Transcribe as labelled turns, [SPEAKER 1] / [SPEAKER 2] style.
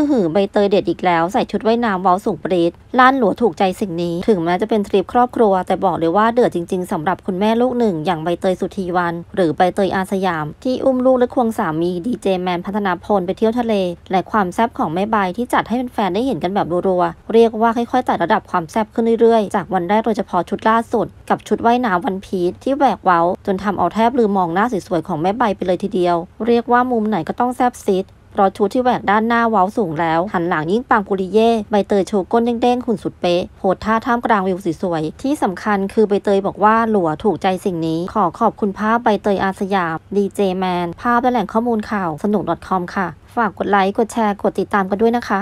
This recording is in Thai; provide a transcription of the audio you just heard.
[SPEAKER 1] อหือใบเตยเด็ดอีกแล้ว ใส่ชุดว่ายน้ำวอลสูงปรีดล้านหลัวถูกใจสิ่งนี้ ถึงแม้จะเป็นทริปครอบครัว แต่บอกเลยว่าเดือดจริงๆ สำหรับคุณแม่ลูกหนึ่ง อย่างใบเตยสุธีวัน หรือใบเตยอาสยาม ที่อุ้มลูกและควงสามีดีเจแมนพัฒนาพลไปเที่ยวทะเล และความแซ่บของแม่ใบที่จัดให้แฟนๆได้เห็นกันแบบรัวๆเรียกว่าค่อยๆไต่ระดับความแซ่บขึ้นเรื่อยๆ จากวันแรกโดยเฉพาะชุดล่าสุด กับชุดว่ายน้ำวันพีชที่แหวกเว้าจนทำเอาแทบลืมมองหน้าสวยๆของแม่ใบไปเลยทีเดียวเรียกว่ามุมไหนก็ต้องแซ่บซิดเพราะชุดที่แหวกด้านหน้าเว้าสูงแล้ว หันหลังยิ่งปังปุริเย่ใบเตยโชก้นเด้งๆ หุ่นสุดเป๊ะโหดท่าท่ามกลางวิวสวยๆที่สำคัญคือใบเตยบอกว่า หลัวถูกใจสิ่งนี้ ขอขอบคุณภาพใบเตยอาสยามดีเจแมนภาพและแหล่งข้อมูลข่าวสนุก .com ค่ะ ฝากกดไลค์ กดแชร์ กดติดตามกันด้วยนะคะ